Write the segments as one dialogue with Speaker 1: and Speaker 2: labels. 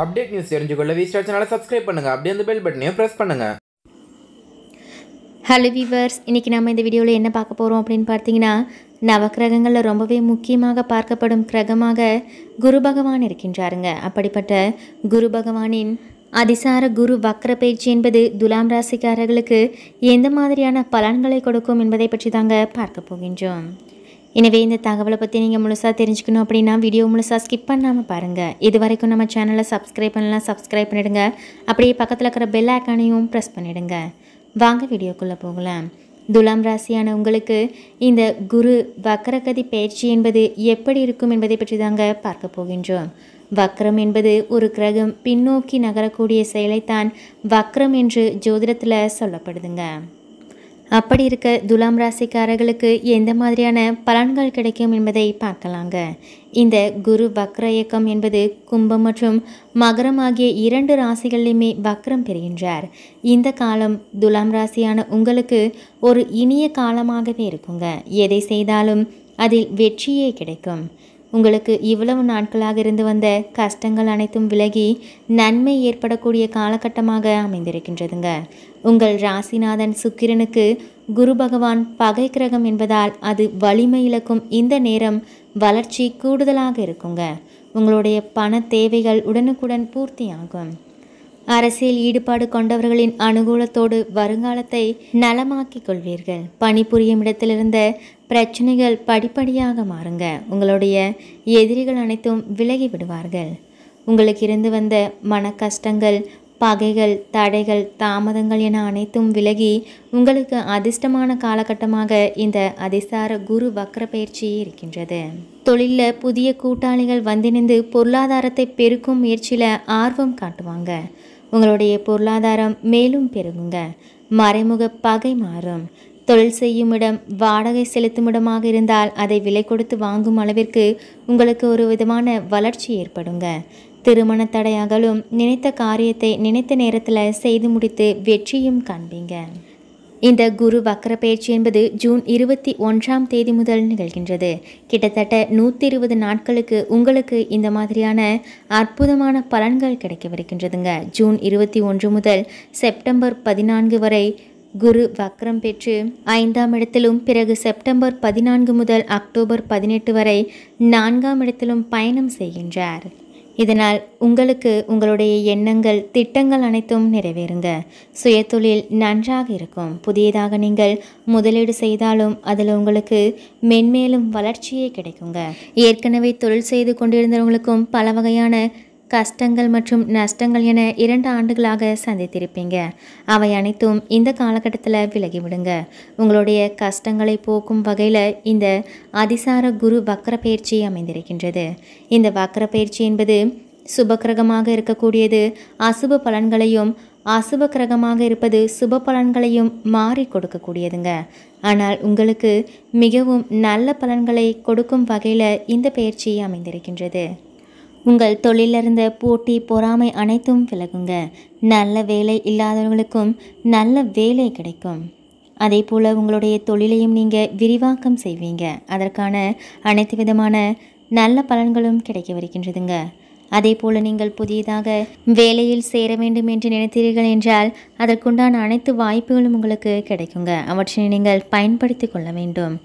Speaker 1: update news தெரிஞ்சுக்கொள்ள வி சேனலை சப்ஸ்கிரைப் பண்ணுங்கள் அப்படியே அந்த பெல் பட்டனையும் ப்ரெஸ் பண்ணுங்கள் ஹலோ வீவர்ஸ் இன்றைக்கி நம்ம இந்த வீடியோவில் என்ன பார்க்க போகிறோம் அப்படின்னு பார்த்தீங்கன்னா நவக்கிரகங்களில் ரொம்பவே முக்கியமாக பார்க்கப்படும் கிரகமாக குரு பகவான் இருக்கின்றாருங்க அப்படிப்பட்ட குரு பகவானின் அதிசார குரு வக்ர பயிற்சி என்பது துலாம் ராசிக்காரர்களுக்கு எந்த மாதிரியான பலன்களை கொடுக்கும் என்பதை பற்றி தாங்க பார்க்க போகின்றோம் எனவே இந்த தகவலை பற்றி நீங்கள் முழுசாக தெரிஞ்சுக்கணும் அப்படின்னா வீடியோ முழுசாக ஸ்கிப் பண்ணாமல் பாருங்கள் இது வரைக்கும் நம்ம சேனலை சப்ஸ்கிரைப் பண்ணலாம் சப்ஸ்கிரைப் பண்ணிவிடுங்க அப்படியே பக்கத்தில் இருக்கிற பெல் ஐக்கானையும் ப்ரெஸ் பண்ணிவிடுங்க வாங்க வீடியோக்குள்ளே போகலாம் துலாம் ராசியான உங்களுக்கு இந்த குரு வக்கரகதி பயிற்சி என்பது எப்படி இருக்கும் என்பதை பற்றி தாங்க பார்க்க போகின்றோம் வக்ரம் என்பது ஒரு கிரகம் பின்னோக்கி நகரக்கூடிய செயலைத்தான் வக்ரம் என்று ஜோதிடத்தில் சொல்லப்படுதுங்க அப்படி இருக்க துலாம் ராசிக்காரர்களுக்கு எந்த மாதிரியான பலன்கள் கிடைக்கும் என்பதை பார்க்கலாங்க இந்த குரு வக்ர இயக்கம் என்பது கும்பம் மற்றும் மகரம் ஆகிய இரண்டு ராசிகளிலுமே வக்ரம் பெறுகின்றார் இந்த காலம் துலாம் ராசியான உங்களுக்கு ஒரு இனிய காலமாகவே இருக்குங்க எதை செய்தாலும் அதில் வெற்றியே கிடைக்கும் உங்களுக்கு இவ்வளவு நாட்களாக இருந்து வந்த கஷ்டங்கள் அனைத்தும் விலகி நன்மை ஏற்படக்கூடிய காலகட்டமாக அமைந்திருக்கின்றதுங்க உங்கள் ராசிநாதன் சுக்கிரனுக்கு குரு பகவான் பகை கிரகம் என்பதால் அது வலிமை இழக்கும் இந்த நேரம் வளர்ச்சி கூடுதலாக இருக்குங்க உங்களுடைய பண தேவைகள் உடனுக்குடன் பூர்த்தியாகும் அரசியல் ஈடுபாடு கொண்டவர்களின் அனுகூலத்தோடு வருங்காலத்தை நலமாக்கிக் கொள்வீர்கள் பணிபுரியும் இடத்திலிருந்த பிரச்சனைகள் படிப்படியாக மாறுங்க உங்களுடைய எதிரிகள் அனைத்தும் விலகி விடுவார்கள் உங்களுக்கு இருந்து வந்த மன கஷ்டங்கள் பகைகள் தடைகள் தாமதங்கள் என அனைத்தும் விலகி உங்களுக்கு அதிர்ஷ்டமான காலகட்டமாக இந்த அதிசார குரு வக்ர பயிற்சி இருக்கின்றது தொழிலில் புதிய கூட்டாளிகள் வந்திணைந்து பொருளாதாரத்தை பெருக்கும் முயற்சியில் ஆர்வம் காட்டுவாங்க உங்களுடைய பொருளாதாரம் மேலும் பெருகுங்க மறைமுக பகை மாறும் தொழில் செய்யும் இடம் வாடகை செலுத்தும் இடமாக இருந்தால் அதை விலை கொடுத்து வாங்கும் அளவிற்கு உங்களுக்கு ஒரு விதமான வளர்ச்சி ஏற்படுங்க திருமண தடையாகலும் நினைத்த காரியத்தை நினைத்த நேரத்தில் செய்து முடித்து வெற்றியும் காண்பீங்க இந்த குரு வக்கர பயிற்சி என்பது ஜூன் இருபத்தி ஒன்றாம் தேதி முதல் நிகழ்கின்றது கிட்டத்தட்ட நூற்றி இருபது நாட்களுக்கு உங்களுக்கு இந்த மாதிரியான அற்புதமான பலன்கள் கிடைக்கவிருக்கின்றதுங்க ஜூன் இருபத்தி ஒன்று முதல் செப்டம்பர் பதினான்கு வரை குரு வக்ரம் பெற்று ஐந்தாம் இடத்திலும் பிறகு செப்டம்பர் பதினான்கு முதல் அக்டோபர் பதினெட்டு வரை நான்காம் இடத்திலும் பயணம் செய்கின்றார் இதனால் உங்களுக்கு உங்களுடைய எண்ணங்கள் திட்டங்கள் அனைத்தும் நிறைவேறுங்க சுயதொழில் நன்றாக இருக்கும் புதியதாக நீங்கள் முதலீடு செய்தாலும் அதில் உங்களுக்கு மென்மேலும் வளர்ச்சியே கிடைக்குங்க ஏற்கனவே தொழில் செய்து கொண்டிருந்தவங்களுக்கும் பல வகையான கஷ்டங்கள் மற்றும் நஷ்டங்கள் என இரண்டு ஆண்டுகளாக சந்தித்திருப்பீங்க அவை அனைத்தும் இந்த காலகட்டத்தில் விலகிவிடுங்க உங்களுடைய கஷ்டங்களை போக்கும் வகையில் இந்த அதிசார குரு வக்கர பயிற்சி அமைந்திருக்கின்றது இந்த வக்கர பயிற்சி என்பது சுபக்கிரகமாக இருக்கக்கூடியது அசுப பலன்களையும் அசுப கிரகமாக இருப்பது சுப பலன்களையும் மாறி கொடுக்கக்கூடியதுங்க ஆனால் உங்களுக்கு மிகவும் நல்ல பலன்களை கொடுக்கும் வகையில் இந்த பயிற்சி அமைந்திருக்கின்றது உங்கள் தொழிலிருந்த போட்டி பொறாமை அனைத்தும் விலகுங்க நல்ல வேலை இல்லாதவர்களுக்கும் நல்ல வேலை கிடைக்கும் அதே போல் உங்களுடைய தொழிலையும் நீங்கள் விரிவாக்கம் செய்வீங்க அதற்கான அனைத்து விதமான நல்ல பலன்களும் கிடைக்க வருகின்றதுங்க அதே போல் நீங்கள் புதியதாக வேலையில் சேர வேண்டும் என்று நினைத்தீர்கள் என்றால் அதற்குண்டான அனைத்து வாய்ப்புகளும் உங்களுக்கு கிடைக்குங்க அவற்றை நீங்கள் பயன்படுத்தி கொள்ள வேண்டும்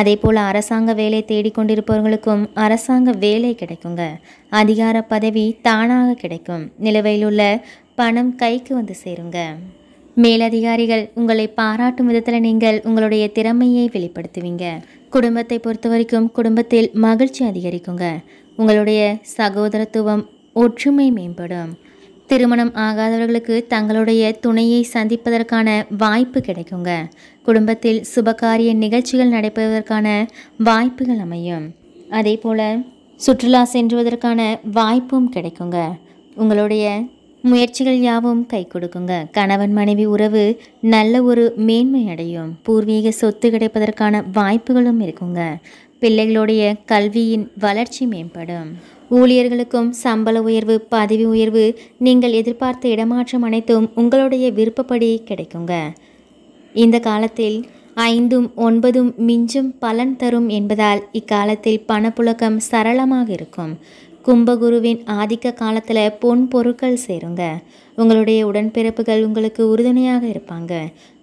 Speaker 1: அதே போல் அரசாங்க வேலை தேடிக்கொண்டிருப்பவர்களுக்கும் அரசாங்க வேலை கிடைக்குங்க அதிகார பதவி தானாக கிடைக்கும் நிலுவையில் உள்ள பணம் கைக்கு வந்து சேருங்க மேலதிகாரிகள் உங்களை பாராட்டும் விதத்தில் நீங்கள் உங்களுடைய திறமையை வெளிப்படுத்துவீங்க குடும்பத்தை பொறுத்த வரைக்கும் குடும்பத்தில் மகிழ்ச்சி அதிகரிக்குங்க உங்களுடைய சகோதரத்துவம் ஒற்றுமை மேம்படும் திருமணம் ஆகாதவர்களுக்கு தங்களுடைய துணையை சந்திப்பதற்கான வாய்ப்பு கிடைக்குங்க குடும்பத்தில் சுபகாரிய நிகழ்ச்சிகள் நடைபெறுவதற்கான வாய்ப்புகள் அமையும் அதே போல் சுற்றுலா சென்றுவதற்கான வாய்ப்பும் கிடைக்குங்க உங்களுடைய முயற்சிகள் யாவும் கை கொடுக்குங்க கணவன் மனைவி உறவு நல்ல ஒரு மேன்மை அடையும் பூர்வீக சொத்து கிடைப்பதற்கான வாய்ப்புகளும் இருக்குங்க பிள்ளைகளுடைய கல்வியின் வளர்ச்சி மேம்படும் ஊழியர்களுக்கும் சம்பள உயர்வு பதவி உயர்வு நீங்கள் எதிர்பார்த்த இடமாற்றம் அனைத்தும் உங்களுடைய விருப்பப்படி கிடைக்குங்க இந்த காலத்தில் ஐந்தும் ஒன்பதும் மிஞ்சும் பலன் தரும் என்பதால் இக்காலத்தில் பணப்புழக்கம் சரளமாக இருக்கும் கும்பகுருவின் ஆதிக்க காலத்தில் பொன் பொருட்கள் சேருங்க உங்களுடைய உடன்பிறப்புகள் உங்களுக்கு உறுதுணையாக இருப்பாங்க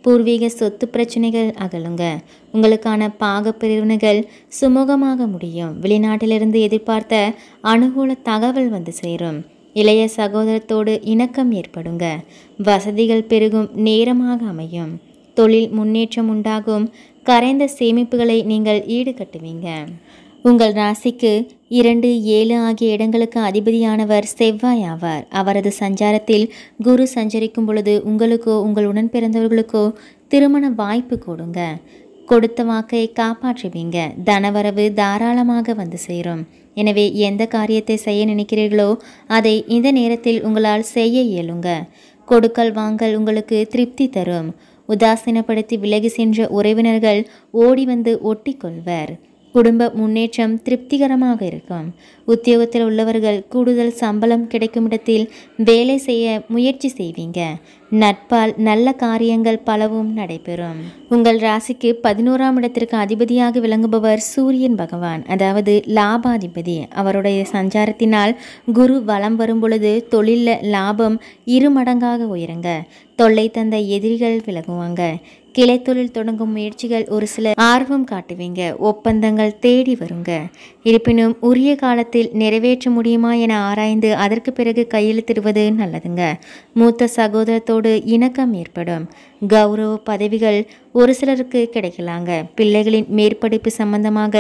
Speaker 1: பூர்வீக சொத்து பிரச்சனைகள் அகலுங்க உங்களுக்கான பாக பிரிவினைகள் சுமூகமாக முடியும் வெளிநாட்டிலிருந்து எதிர்பார்த்த அனுகூல தகவல் வந்து சேரும் இளைய சகோதரத்தோடு இணக்கம் ஏற்படுங்க வசதிகள் பெருகும் நேரமாக அமையும் தொழில் முன்னேற்றம் உண்டாகும் கரைந்த சேமிப்புகளை நீங்கள் ஈடுகட்டுவீங்க உங்கள் ராசிக்கு இரண்டு ஏழு ஆகிய இடங்களுக்கு அதிபதியானவர் செவ்வாய் ஆவார் அவரது சஞ்சாரத்தில் குரு சஞ்சரிக்கும் பொழுது உங்களுக்கோ உங்கள் உடன் பிறந்தவர்களுக்கோ திருமண வாய்ப்பு கொடுங்க கொடுத்த வாக்கை காப்பாற்றுவீங்க தனவரவு தாராளமாக வந்து சேரும் எனவே எந்த காரியத்தை செய்ய நினைக்கிறீர்களோ அதை இந்த நேரத்தில் உங்களால் செய்ய இயலுங்க கொடுக்கல் வாங்கல் உங்களுக்கு திருப்தி தரும் உதாசீனப்படுத்தி விலகி சென்ற உறவினர்கள் ஓடி வந்து ஒட்டி கொள்வர் குடும்ப முன்னேற்றம் திருப்திகரமாக இருக்கும் உத்தியோகத்தில் உள்ளவர்கள் கூடுதல் சம்பளம் கிடைக்கும் இடத்தில் வேலை செய்ய முயற்சி செய்வீங்க நட்பால் நல்ல காரியங்கள் பலவும் நடைபெறும் உங்கள் ராசிக்கு பதினோராம் இடத்திற்கு அதிபதியாக விளங்குபவர் சூரியன் பகவான் அதாவது லாபாதிபதி அவருடைய சஞ்சாரத்தினால் குரு வலம் வரும் பொழுது தொழில லாபம் இரு மடங்காக உயருங்க தொல்லை தந்த எதிரிகள் விலகுவாங்க கிளை தொழில் தொடங்கும் முயற்சிகள் ஒரு சில ஆர்வம் காட்டுவீங்க ஒப்பந்தங்கள் தேடி வருங்க இருப்பினும் உரிய காலத்தில் நிறைவேற்ற முடியுமா என ஆராய்ந்து அதற்கு பிறகு கையெழுத்திடுவது நல்லதுங்க மூத்த சகோதரத்தோடு பிள்ளைகளோடு இணக்கம் ஏற்படும் கௌரவ பதவிகள் ஒரு சிலருக்கு கிடைக்கலாங்க பிள்ளைகளின் மேற்படிப்பு சம்பந்தமாக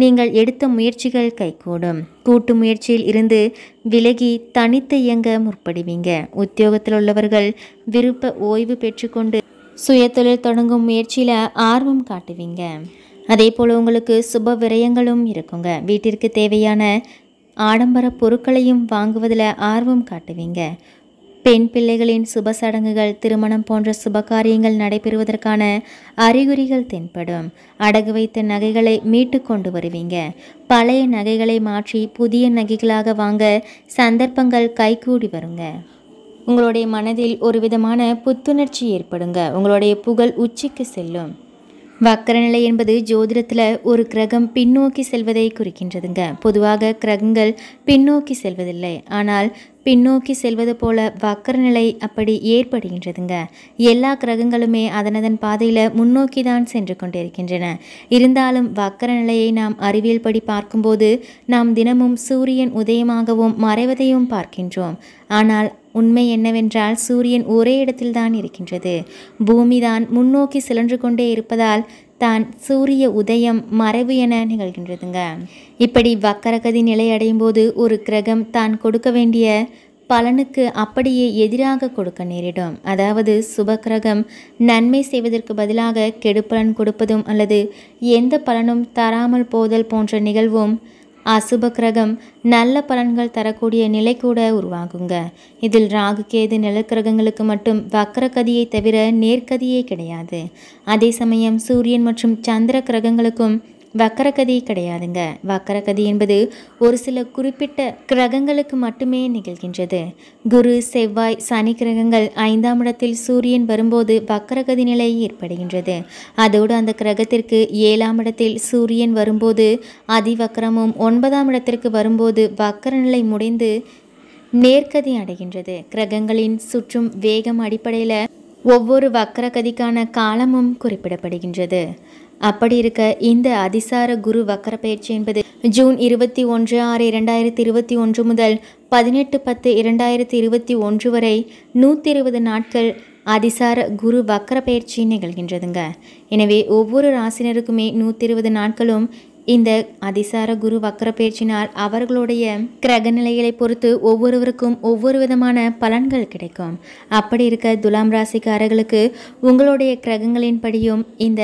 Speaker 1: நீங்கள் எடுத்த முயற்சிகள் கைகூடும் கூட்டு முயற்சியில் இருந்து விலகி தனித்து இயங்க முற்படுவீங்க உத்தியோகத்தில் உள்ளவர்கள் விருப்ப ஓய்வு பெற்றுக்கொண்டு சுயதொழில் தொடங்கும் முயற்சியில் ஆர்வம் காட்டுவீங்க அதே போல் உங்களுக்கு சுப விரயங்களும் இருக்குங்க வீட்டிற்கு தேவையான ஆடம்பர பொருட்களையும் வாங்குவதில் ஆர்வம் காட்டுவீங்க பெண் பிள்ளைகளின் சுப சடங்குகள் திருமணம் போன்ற சுப காரியங்கள் நடைபெறுவதற்கான அறிகுறிகள் தென்படும் அடகு வைத்த நகைகளை மீட்டு கொண்டு வருவீங்க பழைய நகைகளை மாற்றி புதிய நகைகளாக வாங்க சந்தர்ப்பங்கள் கைகூடி வருங்க உங்களுடைய மனதில் ஒரு விதமான புத்துணர்ச்சி ஏற்படுங்க உங்களுடைய புகழ் உச்சிக்கு செல்லும் வக்கரநிலை என்பது ஜோதிடத்தில் ஒரு கிரகம் பின்னோக்கி செல்வதை குறிக்கின்றதுங்க பொதுவாக கிரகங்கள் பின்னோக்கி செல்வதில்லை ஆனால் பின்னோக்கி செல்வது போல வக்கரநிலை அப்படி ஏற்படுகின்றதுங்க எல்லா கிரகங்களுமே அதனதன் பாதையில் முன்னோக்கி தான் சென்று கொண்டிருக்கின்றன இருந்தாலும் வக்கரநிலையை நாம் அறிவியல் படி பார்க்கும்போது நாம் தினமும் சூரியன் உதயமாகவும் மறைவதையும் பார்க்கின்றோம் ஆனால் உண்மை என்னவென்றால் சூரியன் ஒரே இடத்தில்தான் இருக்கின்றது பூமிதான் முன்னோக்கி சுழன்று கொண்டே இருப்பதால் தான் சூரிய உதயம் மறைவு என நிகழ்கின்றதுங்க இப்படி வக்கரகதி நிலை அடையும் போது ஒரு கிரகம் தான் கொடுக்க வேண்டிய பலனுக்கு அப்படியே எதிராக கொடுக்க நேரிடும் அதாவது சுபக்கிரகம் நன்மை செய்வதற்கு பதிலாக கெடுப்பலன் கொடுப்பதும் அல்லது எந்த பலனும் தராமல் போதல் போன்ற நிகழ்வும் அசுப கிரகம் நல்ல பலன்கள் தரக்கூடிய நிலை கூட உருவாகுங்க இதில் ராகு கேது நிலக்கிரகங்களுக்கு மட்டும் வக்கர தவிர நேர்கதியே கிடையாது அதே சமயம் சூரியன் மற்றும் சந்திர கிரகங்களுக்கும் வக்கரகதி கிடையாதுங்க வக்கரகதி என்பது ஒரு சில குறிப்பிட்ட கிரகங்களுக்கு மட்டுமே நிகழ்கின்றது குரு செவ்வாய் சனி கிரகங்கள் ஐந்தாம் இடத்தில் சூரியன் வரும்போது வக்கரகதி நிலை ஏற்படுகின்றது அதோடு அந்த கிரகத்திற்கு ஏழாம் இடத்தில் சூரியன் வரும்போது அதிவக்கரமும் ஒன்பதாம் இடத்திற்கு வரும்போது வக்கரநிலை முடிந்து நேர்கதி அடைகின்றது கிரகங்களின் சுற்றும் வேகம் அடிப்படையில் ஒவ்வொரு வக்கரகதிக்கான காலமும் குறிப்பிடப்படுகின்றது அப்படி இருக்க இந்த அதிசார குரு வக்கர பயிற்சி என்பது ஜூன் இருபத்தி ஒன்று ஆறு இரண்டாயிரத்தி இருபத்தி ஒன்று முதல் பதினெட்டு பத்து இரண்டாயிரத்தி இருபத்தி ஒன்று வரை நூற்றி இருபது நாட்கள் அதிசார குரு வக்கர பயிற்சி நிகழ்கின்றதுங்க எனவே ஒவ்வொரு ராசினருக்குமே நூற்றி இருபது நாட்களும் இந்த அதிசார குரு வக்கர பேச்சினால் அவர்களுடைய கிரக நிலைகளை பொறுத்து ஒவ்வொருவருக்கும் ஒவ்வொரு விதமான பலன்கள் கிடைக்கும் அப்படி இருக்க துலாம் ராசிக்காரர்களுக்கு உங்களுடைய கிரகங்களின்படியும் இந்த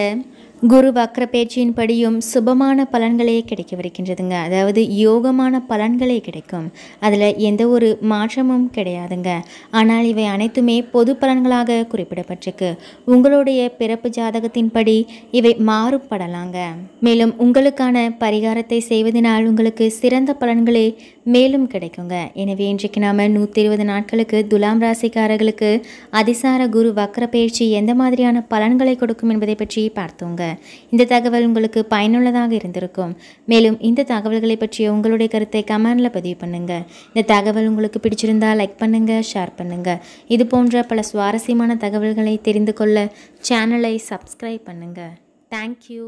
Speaker 1: குரு வக்ர பேச்சின்படியும் சுபமான பலன்களே கிடைக்கவிருக்கின்றதுங்க அதாவது யோகமான பலன்களே கிடைக்கும் அதில் எந்த ஒரு மாற்றமும் கிடையாதுங்க ஆனால் இவை அனைத்துமே பொது பலன்களாக குறிப்பிடப்பட்டிருக்கு உங்களுடைய பிறப்பு ஜாதகத்தின்படி இவை மாறுபடலாங்க மேலும் உங்களுக்கான பரிகாரத்தை செய்வதனால் உங்களுக்கு சிறந்த பலன்களே மேலும் கிடைக்குங்க எனவே இன்றைக்கு நாம் நூற்றி இருபது நாட்களுக்கு துலாம் ராசிக்காரர்களுக்கு அதிசார குரு வக்ர பயிற்சி எந்த மாதிரியான பலன்களை கொடுக்கும் என்பதை பற்றி பார்த்தோங்க இந்த தகவல் உங்களுக்கு பயனுள்ளதாக இருந்திருக்கும் மேலும் இந்த தகவல்களை பற்றிய உங்களுடைய கருத்தை கமெண்டில் பதிவு பண்ணுங்கள் இந்த தகவல் உங்களுக்கு பிடிச்சிருந்தால் லைக் பண்ணுங்கள் ஷேர் பண்ணுங்கள் இது போன்ற பல சுவாரஸ்யமான தகவல்களை தெரிந்து கொள்ள சேனலை சப்ஸ்கிரைப் பண்ணுங்கள் தேங்க்யூ